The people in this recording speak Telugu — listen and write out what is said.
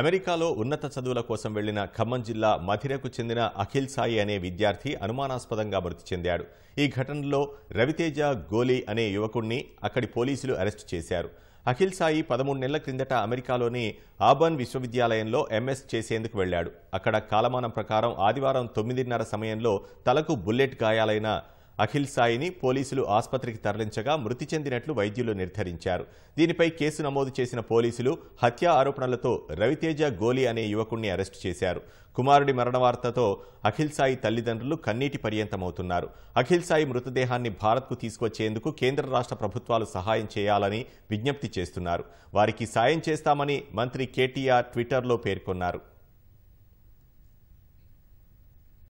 అమెరికాలో ఉన్నత చదువుల కోసం వెళ్లిన ఖమ్మం జిల్లా మధిరకు చెందిన అఖిల్ సాయి అనే విద్యార్థి అనుమానాస్పదంగా మృతి చెందాడు ఈ ఘటనలో రవితేజ గోలీ అనే యువకుణ్ణి అక్కడి పోలీసులు అరెస్టు చేశారు అఖిల్ సాయి పదమూడు నెలల క్రిందట అమెరికాలోని ఆబర్న్ విశ్వవిద్యాలయంలో ఎంఎస్ చేసేందుకు వెళ్లాడు అక్కడ కాలమానం ప్రకారం ఆదివారం తొమ్మిదిన్నర సమయంలో తలకు బుల్లెట్ గాయాలైన అఖిల్ సాయిని పోలీసులు ఆసుపత్రికి తరలించగా మృతి చెందినట్లు వైద్యులు నిర్ధారించారు దీనిపై కేసు నమోదు చేసిన పోలీసులు హత్య ఆరోపణలతో రవితేజ గోలి అనే యువకుణ్ణి అరెస్టు చేశారు కుమారుడి మరణ వార్తతో అఖిల్ సాయి తల్లిదండ్రులు కన్నీటి పర్యంతమవుతున్నారు అఖిల్ సాయి మృతదేహాన్ని భారత్కు తీసుకొచ్చేందుకు కేంద్ర రాష్ట్ర ప్రభుత్వాలు సహాయం చేయాలని విజ్ఞప్తి చేస్తున్నారు వారికి సాయం చేస్తామని మంత్రి కేటీఆర్ ట్విట్టర్లో పేర్కొన్నారు